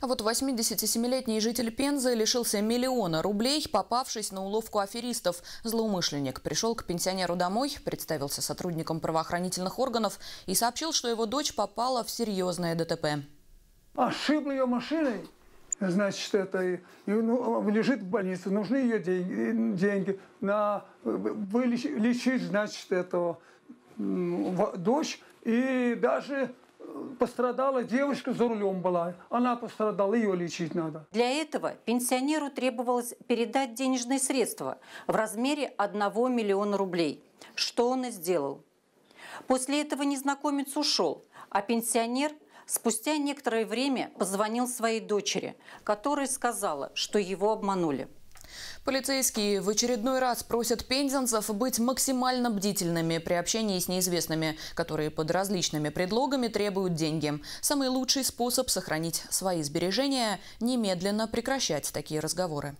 А вот 87-летний житель Пензы лишился миллиона рублей, попавшись на уловку аферистов. Злоумышленник пришел к пенсионеру домой, представился сотрудником правоохранительных органов и сообщил, что его дочь попала в серьезное ДТП. Ошибла ее машиной, значит, это ну, лежит в больнице, нужны ее деньги, э, деньги на вылечить, значит, этого дочь и даже пострадала девушка за рулем была. Она пострадала, ее лечить надо. Для этого пенсионеру требовалось передать денежные средства в размере 1 миллиона рублей. Что он и сделал. После этого незнакомец ушел, а пенсионер спустя некоторое время позвонил своей дочери, которая сказала, что его обманули. Полицейские в очередной раз просят пензенцев быть максимально бдительными при общении с неизвестными, которые под различными предлогами требуют деньги. Самый лучший способ сохранить свои сбережения – немедленно прекращать такие разговоры.